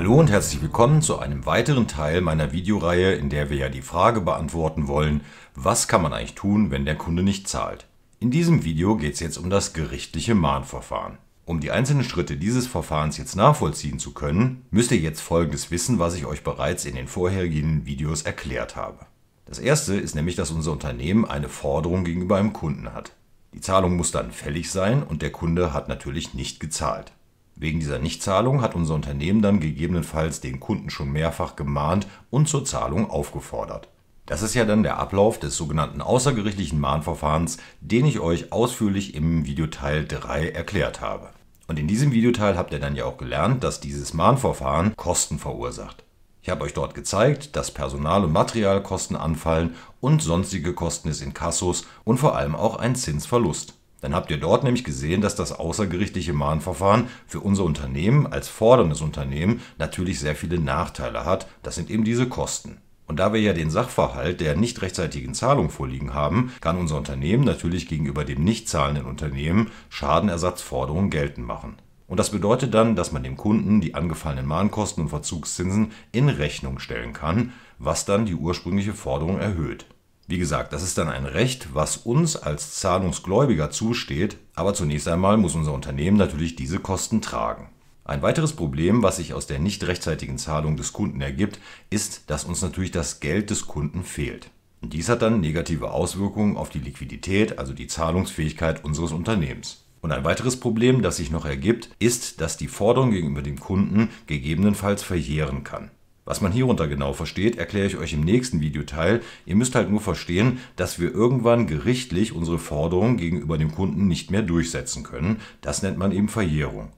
Hallo und herzlich willkommen zu einem weiteren Teil meiner Videoreihe, in der wir ja die Frage beantworten wollen, was kann man eigentlich tun, wenn der Kunde nicht zahlt? In diesem Video geht es jetzt um das gerichtliche Mahnverfahren. Um die einzelnen Schritte dieses Verfahrens jetzt nachvollziehen zu können, müsst ihr jetzt folgendes wissen, was ich euch bereits in den vorherigen Videos erklärt habe. Das erste ist nämlich, dass unser Unternehmen eine Forderung gegenüber einem Kunden hat. Die Zahlung muss dann fällig sein und der Kunde hat natürlich nicht gezahlt. Wegen dieser Nichtzahlung hat unser Unternehmen dann gegebenenfalls den Kunden schon mehrfach gemahnt und zur Zahlung aufgefordert. Das ist ja dann der Ablauf des sogenannten außergerichtlichen Mahnverfahrens, den ich euch ausführlich im Videoteil 3 erklärt habe. Und in diesem Videoteil habt ihr dann ja auch gelernt, dass dieses Mahnverfahren Kosten verursacht. Ich habe euch dort gezeigt, dass Personal- und Materialkosten anfallen und sonstige Kosten des Inkassos und vor allem auch ein Zinsverlust. Dann habt ihr dort nämlich gesehen, dass das außergerichtliche Mahnverfahren für unser Unternehmen als forderndes Unternehmen natürlich sehr viele Nachteile hat. Das sind eben diese Kosten. Und da wir ja den Sachverhalt der nicht rechtzeitigen Zahlung vorliegen haben, kann unser Unternehmen natürlich gegenüber dem nicht zahlenden Unternehmen Schadenersatzforderungen geltend machen. Und das bedeutet dann, dass man dem Kunden die angefallenen Mahnkosten und Verzugszinsen in Rechnung stellen kann, was dann die ursprüngliche Forderung erhöht. Wie gesagt, das ist dann ein Recht, was uns als Zahlungsgläubiger zusteht, aber zunächst einmal muss unser Unternehmen natürlich diese Kosten tragen. Ein weiteres Problem, was sich aus der nicht rechtzeitigen Zahlung des Kunden ergibt, ist, dass uns natürlich das Geld des Kunden fehlt. dies hat dann negative Auswirkungen auf die Liquidität, also die Zahlungsfähigkeit unseres Unternehmens. Und ein weiteres Problem, das sich noch ergibt, ist, dass die Forderung gegenüber dem Kunden gegebenenfalls verjähren kann. Was man hierunter genau versteht, erkläre ich euch im nächsten Videoteil. Ihr müsst halt nur verstehen, dass wir irgendwann gerichtlich unsere Forderungen gegenüber dem Kunden nicht mehr durchsetzen können. Das nennt man eben Verjährung.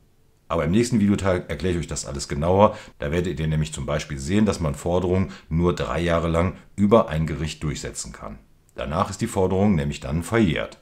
Aber im nächsten Videoteil erkläre ich euch das alles genauer. Da werdet ihr nämlich zum Beispiel sehen, dass man Forderungen nur drei Jahre lang über ein Gericht durchsetzen kann. Danach ist die Forderung nämlich dann verjährt.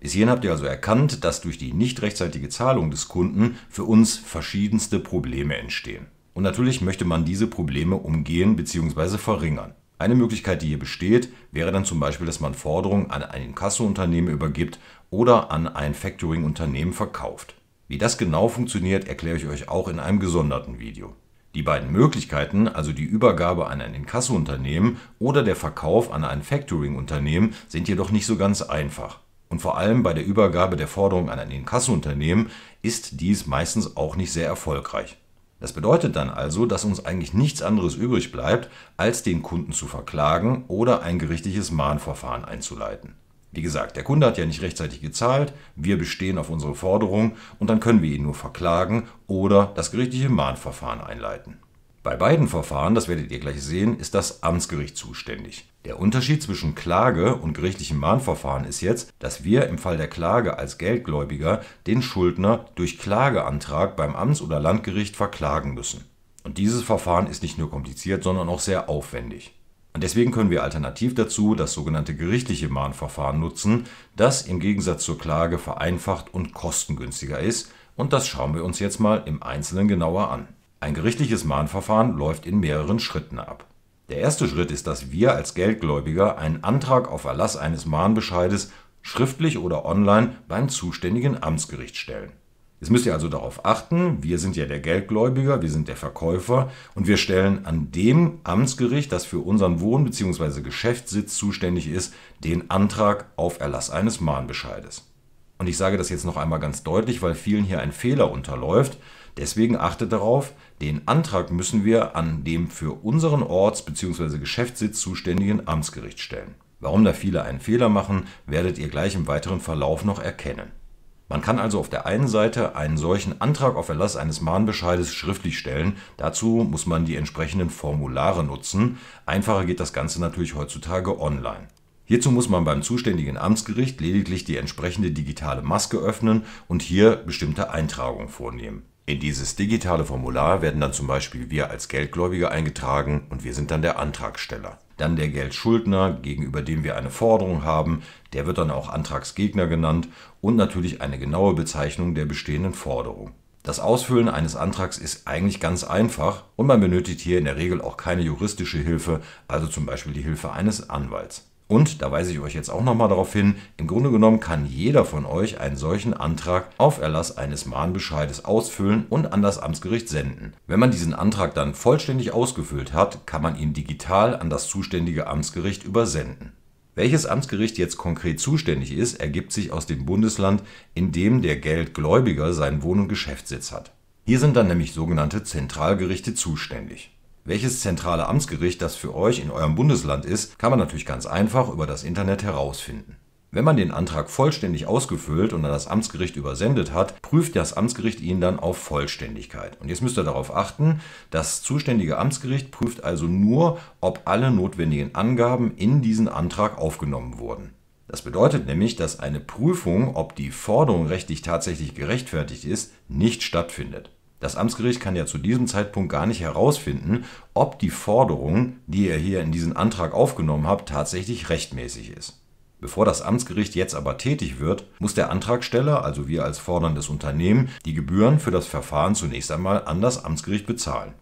Bis hierhin habt ihr also erkannt, dass durch die nicht rechtzeitige Zahlung des Kunden für uns verschiedenste Probleme entstehen. Und natürlich möchte man diese Probleme umgehen bzw. verringern. Eine Möglichkeit, die hier besteht, wäre dann zum Beispiel, dass man Forderungen an ein Inkassounternehmen übergibt oder an ein Factoring-Unternehmen verkauft. Wie das genau funktioniert, erkläre ich euch auch in einem gesonderten Video. Die beiden Möglichkeiten, also die Übergabe an ein Inkassounternehmen oder der Verkauf an ein Factoring-Unternehmen, sind jedoch nicht so ganz einfach. Und vor allem bei der Übergabe der Forderungen an ein Inkassounternehmen ist dies meistens auch nicht sehr erfolgreich. Das bedeutet dann also, dass uns eigentlich nichts anderes übrig bleibt, als den Kunden zu verklagen oder ein gerichtliches Mahnverfahren einzuleiten. Wie gesagt, der Kunde hat ja nicht rechtzeitig gezahlt, wir bestehen auf unsere Forderung und dann können wir ihn nur verklagen oder das gerichtliche Mahnverfahren einleiten. Bei beiden Verfahren, das werdet ihr gleich sehen, ist das Amtsgericht zuständig. Der Unterschied zwischen Klage und gerichtlichem Mahnverfahren ist jetzt, dass wir im Fall der Klage als Geldgläubiger den Schuldner durch Klageantrag beim Amts oder Landgericht verklagen müssen. Und dieses Verfahren ist nicht nur kompliziert, sondern auch sehr aufwendig. Und deswegen können wir alternativ dazu das sogenannte gerichtliche Mahnverfahren nutzen, das im Gegensatz zur Klage vereinfacht und kostengünstiger ist. Und das schauen wir uns jetzt mal im Einzelnen genauer an. Ein gerichtliches Mahnverfahren läuft in mehreren Schritten ab. Der erste Schritt ist, dass wir als Geldgläubiger einen Antrag auf Erlass eines Mahnbescheides schriftlich oder online beim zuständigen Amtsgericht stellen. Jetzt müsst ihr also darauf achten, wir sind ja der Geldgläubiger, wir sind der Verkäufer und wir stellen an dem Amtsgericht, das für unseren Wohn- bzw. Geschäftssitz zuständig ist, den Antrag auf Erlass eines Mahnbescheides. Und ich sage das jetzt noch einmal ganz deutlich, weil vielen hier ein Fehler unterläuft. Deswegen achtet darauf, den Antrag müssen wir an dem für unseren Orts- bzw. Geschäftssitz zuständigen Amtsgericht stellen. Warum da viele einen Fehler machen, werdet ihr gleich im weiteren Verlauf noch erkennen. Man kann also auf der einen Seite einen solchen Antrag auf Erlass eines Mahnbescheides schriftlich stellen, dazu muss man die entsprechenden Formulare nutzen, einfacher geht das Ganze natürlich heutzutage online. Hierzu muss man beim zuständigen Amtsgericht lediglich die entsprechende digitale Maske öffnen und hier bestimmte Eintragungen vornehmen. In dieses digitale Formular werden dann zum Beispiel wir als Geldgläubiger eingetragen und wir sind dann der Antragsteller. Dann der Geldschuldner, gegenüber dem wir eine Forderung haben, der wird dann auch Antragsgegner genannt und natürlich eine genaue Bezeichnung der bestehenden Forderung. Das Ausfüllen eines Antrags ist eigentlich ganz einfach und man benötigt hier in der Regel auch keine juristische Hilfe, also zum Beispiel die Hilfe eines Anwalts. Und, da weise ich euch jetzt auch nochmal darauf hin, im Grunde genommen kann jeder von euch einen solchen Antrag auf Erlass eines Mahnbescheides ausfüllen und an das Amtsgericht senden. Wenn man diesen Antrag dann vollständig ausgefüllt hat, kann man ihn digital an das zuständige Amtsgericht übersenden. Welches Amtsgericht jetzt konkret zuständig ist, ergibt sich aus dem Bundesland, in dem der Geldgläubiger seinen Wohn- und Geschäftssitz hat. Hier sind dann nämlich sogenannte Zentralgerichte zuständig. Welches zentrale Amtsgericht das für euch in eurem Bundesland ist, kann man natürlich ganz einfach über das Internet herausfinden. Wenn man den Antrag vollständig ausgefüllt und an das Amtsgericht übersendet hat, prüft das Amtsgericht ihn dann auf Vollständigkeit. Und jetzt müsst ihr darauf achten, das zuständige Amtsgericht prüft also nur, ob alle notwendigen Angaben in diesen Antrag aufgenommen wurden. Das bedeutet nämlich, dass eine Prüfung, ob die Forderung rechtlich tatsächlich gerechtfertigt ist, nicht stattfindet. Das Amtsgericht kann ja zu diesem Zeitpunkt gar nicht herausfinden, ob die Forderung, die ihr hier in diesen Antrag aufgenommen habt, tatsächlich rechtmäßig ist. Bevor das Amtsgericht jetzt aber tätig wird, muss der Antragsteller, also wir als forderndes Unternehmen, die Gebühren für das Verfahren zunächst einmal an das Amtsgericht bezahlen.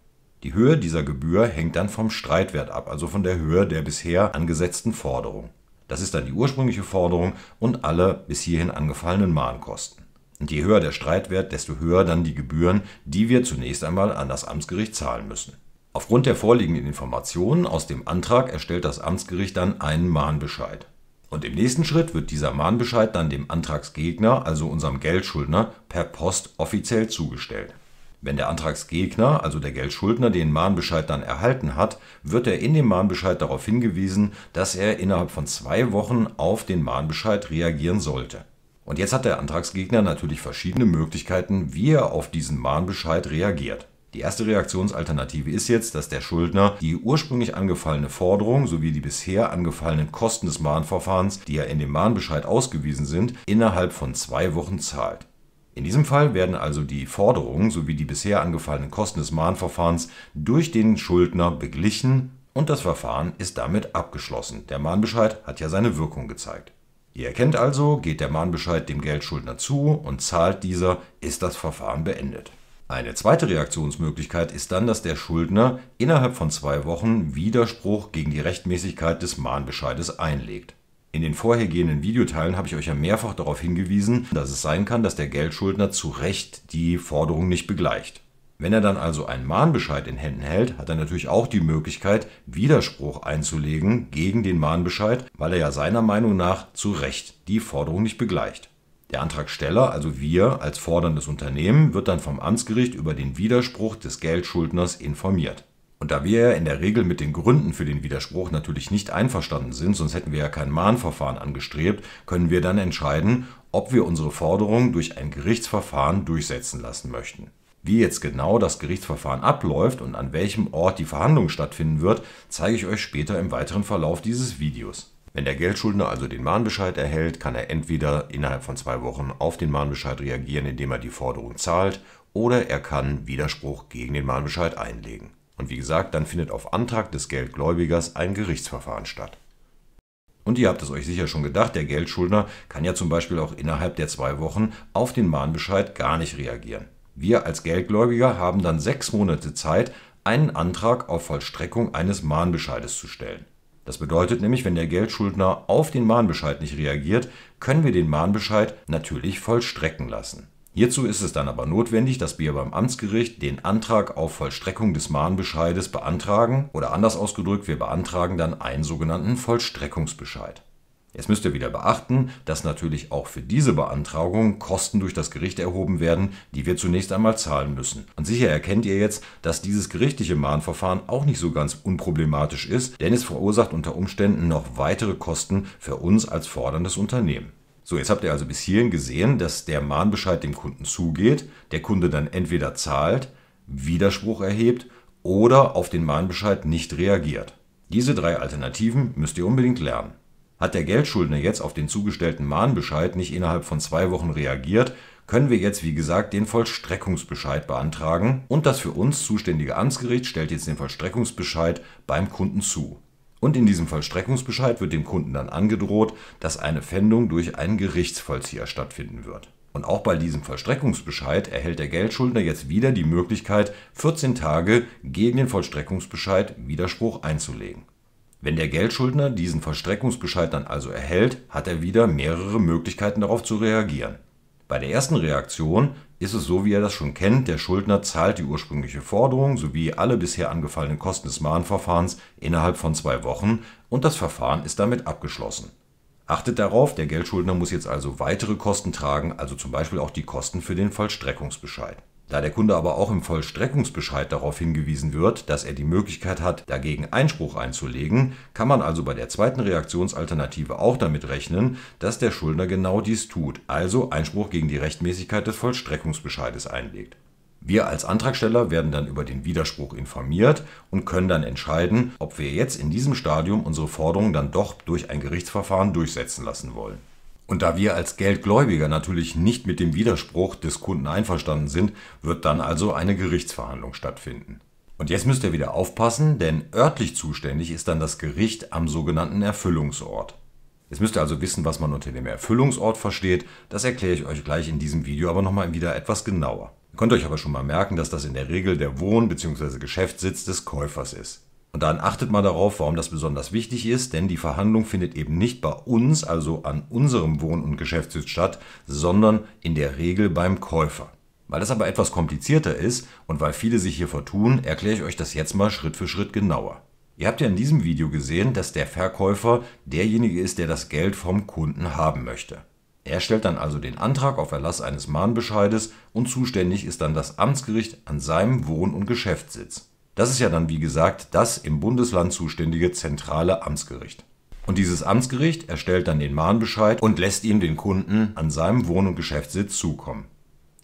Die Höhe dieser Gebühr hängt dann vom Streitwert ab, also von der Höhe der bisher angesetzten Forderung. Das ist dann die ursprüngliche Forderung und alle bis hierhin angefallenen Mahnkosten. Und je höher der Streitwert, desto höher dann die Gebühren, die wir zunächst einmal an das Amtsgericht zahlen müssen. Aufgrund der vorliegenden Informationen aus dem Antrag erstellt das Amtsgericht dann einen Mahnbescheid. Und im nächsten Schritt wird dieser Mahnbescheid dann dem Antragsgegner, also unserem Geldschuldner, per Post offiziell zugestellt. Wenn der Antragsgegner, also der Geldschuldner, den Mahnbescheid dann erhalten hat, wird er in dem Mahnbescheid darauf hingewiesen, dass er innerhalb von zwei Wochen auf den Mahnbescheid reagieren sollte. Und jetzt hat der Antragsgegner natürlich verschiedene Möglichkeiten, wie er auf diesen Mahnbescheid reagiert. Die erste Reaktionsalternative ist jetzt, dass der Schuldner die ursprünglich angefallene Forderung sowie die bisher angefallenen Kosten des Mahnverfahrens, die ja in dem Mahnbescheid ausgewiesen sind, innerhalb von zwei Wochen zahlt. In diesem Fall werden also die Forderungen sowie die bisher angefallenen Kosten des Mahnverfahrens durch den Schuldner beglichen und das Verfahren ist damit abgeschlossen. Der Mahnbescheid hat ja seine Wirkung gezeigt. Ihr erkennt also, geht der Mahnbescheid dem Geldschuldner zu und zahlt dieser, ist das Verfahren beendet. Eine zweite Reaktionsmöglichkeit ist dann, dass der Schuldner innerhalb von zwei Wochen Widerspruch gegen die Rechtmäßigkeit des Mahnbescheides einlegt. In den vorhergehenden Videoteilen habe ich euch ja mehrfach darauf hingewiesen, dass es sein kann, dass der Geldschuldner zu Recht die Forderung nicht begleicht. Wenn er dann also einen Mahnbescheid in Händen hält, hat er natürlich auch die Möglichkeit, Widerspruch einzulegen gegen den Mahnbescheid, weil er ja seiner Meinung nach zu Recht die Forderung nicht begleicht. Der Antragsteller, also wir als forderndes Unternehmen, wird dann vom Amtsgericht über den Widerspruch des Geldschuldners informiert. Und da wir ja in der Regel mit den Gründen für den Widerspruch natürlich nicht einverstanden sind, sonst hätten wir ja kein Mahnverfahren angestrebt, können wir dann entscheiden, ob wir unsere Forderung durch ein Gerichtsverfahren durchsetzen lassen möchten. Wie jetzt genau das Gerichtsverfahren abläuft und an welchem Ort die Verhandlung stattfinden wird, zeige ich euch später im weiteren Verlauf dieses Videos. Wenn der Geldschuldner also den Mahnbescheid erhält, kann er entweder innerhalb von zwei Wochen auf den Mahnbescheid reagieren, indem er die Forderung zahlt, oder er kann Widerspruch gegen den Mahnbescheid einlegen. Und wie gesagt, dann findet auf Antrag des Geldgläubigers ein Gerichtsverfahren statt. Und ihr habt es euch sicher schon gedacht, der Geldschuldner kann ja zum Beispiel auch innerhalb der zwei Wochen auf den Mahnbescheid gar nicht reagieren. Wir als Geldgläubiger haben dann sechs Monate Zeit, einen Antrag auf Vollstreckung eines Mahnbescheides zu stellen. Das bedeutet nämlich, wenn der Geldschuldner auf den Mahnbescheid nicht reagiert, können wir den Mahnbescheid natürlich vollstrecken lassen. Hierzu ist es dann aber notwendig, dass wir beim Amtsgericht den Antrag auf Vollstreckung des Mahnbescheides beantragen oder anders ausgedrückt, wir beantragen dann einen sogenannten Vollstreckungsbescheid. Jetzt müsst ihr wieder beachten, dass natürlich auch für diese Beantragung Kosten durch das Gericht erhoben werden, die wir zunächst einmal zahlen müssen. Und sicher erkennt ihr jetzt, dass dieses gerichtliche Mahnverfahren auch nicht so ganz unproblematisch ist, denn es verursacht unter Umständen noch weitere Kosten für uns als forderndes Unternehmen. So, jetzt habt ihr also bis hierhin gesehen, dass der Mahnbescheid dem Kunden zugeht, der Kunde dann entweder zahlt, Widerspruch erhebt oder auf den Mahnbescheid nicht reagiert. Diese drei Alternativen müsst ihr unbedingt lernen. Hat der Geldschuldner jetzt auf den zugestellten Mahnbescheid nicht innerhalb von zwei Wochen reagiert, können wir jetzt wie gesagt den Vollstreckungsbescheid beantragen und das für uns zuständige Amtsgericht stellt jetzt den Vollstreckungsbescheid beim Kunden zu. Und in diesem Vollstreckungsbescheid wird dem Kunden dann angedroht, dass eine Fändung durch einen Gerichtsvollzieher stattfinden wird. Und auch bei diesem Vollstreckungsbescheid erhält der Geldschuldner jetzt wieder die Möglichkeit, 14 Tage gegen den Vollstreckungsbescheid Widerspruch einzulegen. Wenn der Geldschuldner diesen Vollstreckungsbescheid dann also erhält, hat er wieder mehrere Möglichkeiten darauf zu reagieren. Bei der ersten Reaktion ist es so, wie er das schon kennt, der Schuldner zahlt die ursprüngliche Forderung sowie alle bisher angefallenen Kosten des Mahnverfahrens innerhalb von zwei Wochen und das Verfahren ist damit abgeschlossen. Achtet darauf, der Geldschuldner muss jetzt also weitere Kosten tragen, also zum Beispiel auch die Kosten für den Vollstreckungsbescheid. Da der Kunde aber auch im Vollstreckungsbescheid darauf hingewiesen wird, dass er die Möglichkeit hat, dagegen Einspruch einzulegen, kann man also bei der zweiten Reaktionsalternative auch damit rechnen, dass der Schuldner genau dies tut, also Einspruch gegen die Rechtmäßigkeit des Vollstreckungsbescheides einlegt. Wir als Antragsteller werden dann über den Widerspruch informiert und können dann entscheiden, ob wir jetzt in diesem Stadium unsere Forderung dann doch durch ein Gerichtsverfahren durchsetzen lassen wollen. Und da wir als Geldgläubiger natürlich nicht mit dem Widerspruch des Kunden einverstanden sind, wird dann also eine Gerichtsverhandlung stattfinden. Und jetzt müsst ihr wieder aufpassen, denn örtlich zuständig ist dann das Gericht am sogenannten Erfüllungsort. Jetzt müsst ihr also wissen, was man unter dem Erfüllungsort versteht. Das erkläre ich euch gleich in diesem Video aber nochmal wieder etwas genauer. Ihr könnt euch aber schon mal merken, dass das in der Regel der Wohn- bzw. Geschäftssitz des Käufers ist. Und dann achtet mal darauf, warum das besonders wichtig ist, denn die Verhandlung findet eben nicht bei uns, also an unserem Wohn- und Geschäftssitz statt, sondern in der Regel beim Käufer. Weil das aber etwas komplizierter ist und weil viele sich hier vertun, erkläre ich euch das jetzt mal Schritt für Schritt genauer. Ihr habt ja in diesem Video gesehen, dass der Verkäufer derjenige ist, der das Geld vom Kunden haben möchte. Er stellt dann also den Antrag auf Erlass eines Mahnbescheides und zuständig ist dann das Amtsgericht an seinem Wohn- und Geschäftssitz. Das ist ja dann, wie gesagt, das im Bundesland zuständige zentrale Amtsgericht. Und dieses Amtsgericht erstellt dann den Mahnbescheid und lässt ihm den Kunden an seinem Wohn- und Geschäftssitz zukommen.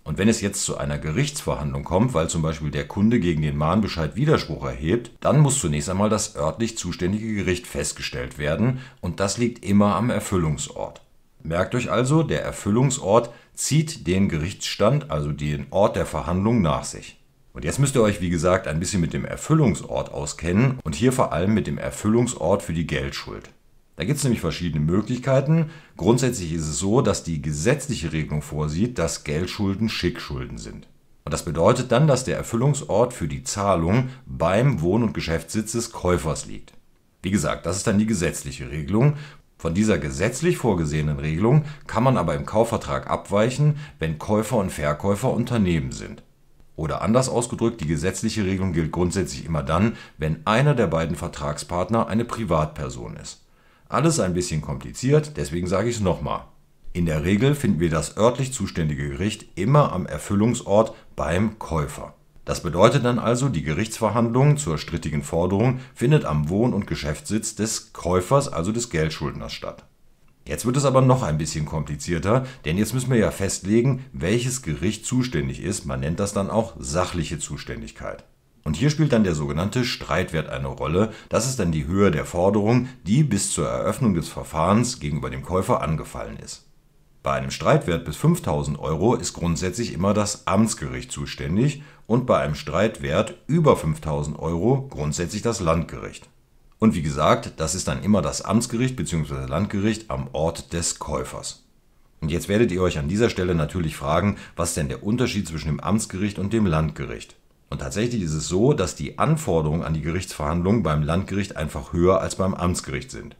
Und wenn es jetzt zu einer Gerichtsverhandlung kommt, weil zum Beispiel der Kunde gegen den Mahnbescheid Widerspruch erhebt, dann muss zunächst einmal das örtlich zuständige Gericht festgestellt werden und das liegt immer am Erfüllungsort. Merkt euch also, der Erfüllungsort zieht den Gerichtsstand, also den Ort der Verhandlung nach sich. Und jetzt müsst ihr euch, wie gesagt, ein bisschen mit dem Erfüllungsort auskennen und hier vor allem mit dem Erfüllungsort für die Geldschuld. Da gibt es nämlich verschiedene Möglichkeiten. Grundsätzlich ist es so, dass die gesetzliche Regelung vorsieht, dass Geldschulden Schickschulden sind. Und das bedeutet dann, dass der Erfüllungsort für die Zahlung beim Wohn- und Geschäftssitz des Käufers liegt. Wie gesagt, das ist dann die gesetzliche Regelung. Von dieser gesetzlich vorgesehenen Regelung kann man aber im Kaufvertrag abweichen, wenn Käufer und Verkäufer Unternehmen sind. Oder anders ausgedrückt, die gesetzliche Regelung gilt grundsätzlich immer dann, wenn einer der beiden Vertragspartner eine Privatperson ist. Alles ein bisschen kompliziert, deswegen sage ich es nochmal. In der Regel finden wir das örtlich zuständige Gericht immer am Erfüllungsort beim Käufer. Das bedeutet dann also, die Gerichtsverhandlung zur strittigen Forderung findet am Wohn- und Geschäftssitz des Käufers, also des Geldschuldners statt. Jetzt wird es aber noch ein bisschen komplizierter, denn jetzt müssen wir ja festlegen, welches Gericht zuständig ist. Man nennt das dann auch sachliche Zuständigkeit. Und hier spielt dann der sogenannte Streitwert eine Rolle. Das ist dann die Höhe der Forderung, die bis zur Eröffnung des Verfahrens gegenüber dem Käufer angefallen ist. Bei einem Streitwert bis 5000 Euro ist grundsätzlich immer das Amtsgericht zuständig und bei einem Streitwert über 5000 Euro grundsätzlich das Landgericht. Und wie gesagt, das ist dann immer das Amtsgericht bzw. Landgericht am Ort des Käufers. Und jetzt werdet ihr euch an dieser Stelle natürlich fragen, was denn der Unterschied zwischen dem Amtsgericht und dem Landgericht? Und tatsächlich ist es so, dass die Anforderungen an die Gerichtsverhandlungen beim Landgericht einfach höher als beim Amtsgericht sind.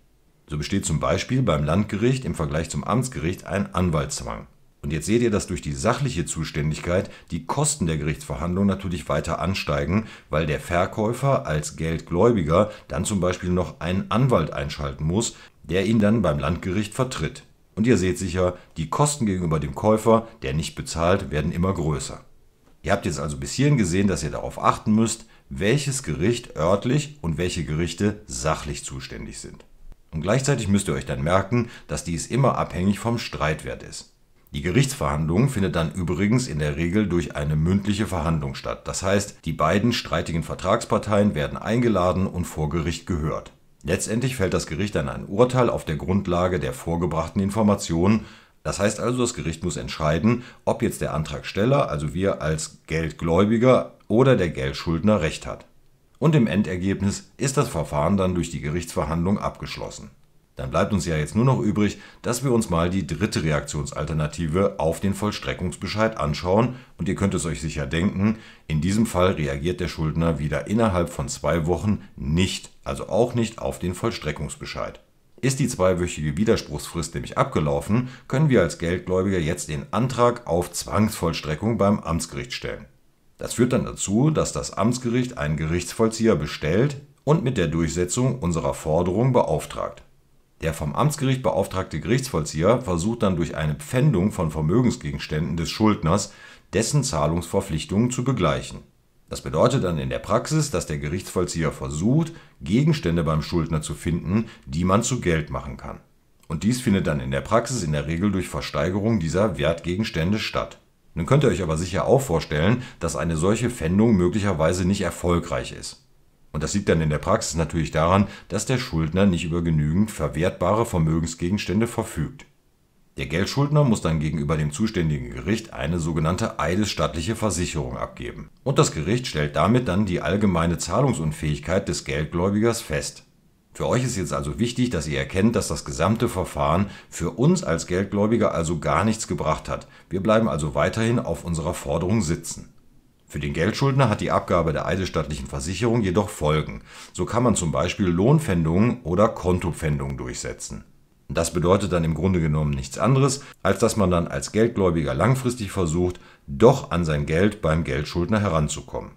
So besteht zum Beispiel beim Landgericht im Vergleich zum Amtsgericht ein Anwaltszwang. Und jetzt seht ihr, dass durch die sachliche Zuständigkeit die Kosten der Gerichtsverhandlung natürlich weiter ansteigen, weil der Verkäufer als Geldgläubiger dann zum Beispiel noch einen Anwalt einschalten muss, der ihn dann beim Landgericht vertritt. Und ihr seht sicher, die Kosten gegenüber dem Käufer, der nicht bezahlt, werden immer größer. Ihr habt jetzt also bis hierhin gesehen, dass ihr darauf achten müsst, welches Gericht örtlich und welche Gerichte sachlich zuständig sind. Und gleichzeitig müsst ihr euch dann merken, dass dies immer abhängig vom Streitwert ist. Die Gerichtsverhandlung findet dann übrigens in der Regel durch eine mündliche Verhandlung statt, das heißt, die beiden streitigen Vertragsparteien werden eingeladen und vor Gericht gehört. Letztendlich fällt das Gericht dann ein Urteil auf der Grundlage der vorgebrachten Informationen, das heißt also, das Gericht muss entscheiden, ob jetzt der Antragsteller, also wir als Geldgläubiger oder der Geldschuldner Recht hat. Und im Endergebnis ist das Verfahren dann durch die Gerichtsverhandlung abgeschlossen. Dann bleibt uns ja jetzt nur noch übrig, dass wir uns mal die dritte Reaktionsalternative auf den Vollstreckungsbescheid anschauen und ihr könnt es euch sicher denken, in diesem Fall reagiert der Schuldner wieder innerhalb von zwei Wochen nicht, also auch nicht auf den Vollstreckungsbescheid. Ist die zweiwöchige Widerspruchsfrist nämlich abgelaufen, können wir als Geldgläubiger jetzt den Antrag auf Zwangsvollstreckung beim Amtsgericht stellen. Das führt dann dazu, dass das Amtsgericht einen Gerichtsvollzieher bestellt und mit der Durchsetzung unserer Forderung beauftragt. Der vom Amtsgericht beauftragte Gerichtsvollzieher versucht dann durch eine Pfändung von Vermögensgegenständen des Schuldners dessen Zahlungsverpflichtungen zu begleichen. Das bedeutet dann in der Praxis, dass der Gerichtsvollzieher versucht, Gegenstände beim Schuldner zu finden, die man zu Geld machen kann. Und dies findet dann in der Praxis in der Regel durch Versteigerung dieser Wertgegenstände statt. Nun könnt ihr euch aber sicher auch vorstellen, dass eine solche Pfändung möglicherweise nicht erfolgreich ist. Und das liegt dann in der Praxis natürlich daran, dass der Schuldner nicht über genügend verwertbare Vermögensgegenstände verfügt. Der Geldschuldner muss dann gegenüber dem zuständigen Gericht eine sogenannte eidesstattliche Versicherung abgeben. Und das Gericht stellt damit dann die allgemeine Zahlungsunfähigkeit des Geldgläubigers fest. Für euch ist jetzt also wichtig, dass ihr erkennt, dass das gesamte Verfahren für uns als Geldgläubiger also gar nichts gebracht hat. Wir bleiben also weiterhin auf unserer Forderung sitzen. Für den Geldschuldner hat die Abgabe der eidesstattlichen Versicherung jedoch Folgen. So kann man zum Beispiel Lohnpfändungen oder Kontopfändungen durchsetzen. Das bedeutet dann im Grunde genommen nichts anderes, als dass man dann als Geldgläubiger langfristig versucht, doch an sein Geld beim Geldschuldner heranzukommen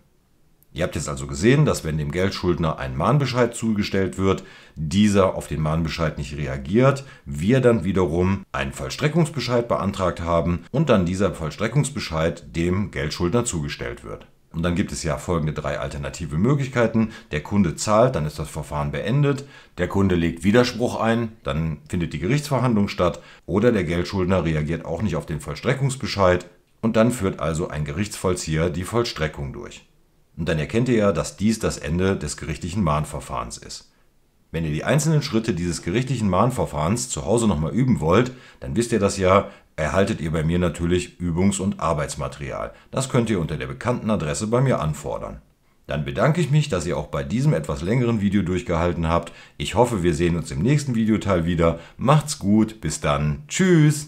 Ihr habt jetzt also gesehen, dass wenn dem Geldschuldner ein Mahnbescheid zugestellt wird, dieser auf den Mahnbescheid nicht reagiert, wir dann wiederum einen Vollstreckungsbescheid beantragt haben und dann dieser Vollstreckungsbescheid dem Geldschuldner zugestellt wird. Und dann gibt es ja folgende drei alternative Möglichkeiten. Der Kunde zahlt, dann ist das Verfahren beendet. Der Kunde legt Widerspruch ein, dann findet die Gerichtsverhandlung statt. Oder der Geldschuldner reagiert auch nicht auf den Vollstreckungsbescheid. Und dann führt also ein Gerichtsvollzieher die Vollstreckung durch und dann erkennt ihr ja, dass dies das Ende des gerichtlichen Mahnverfahrens ist. Wenn ihr die einzelnen Schritte dieses gerichtlichen Mahnverfahrens zu Hause nochmal üben wollt, dann wisst ihr das ja, erhaltet ihr bei mir natürlich Übungs- und Arbeitsmaterial. Das könnt ihr unter der bekannten Adresse bei mir anfordern. Dann bedanke ich mich, dass ihr auch bei diesem etwas längeren Video durchgehalten habt. Ich hoffe, wir sehen uns im nächsten Videoteil wieder. Macht's gut, bis dann. Tschüss.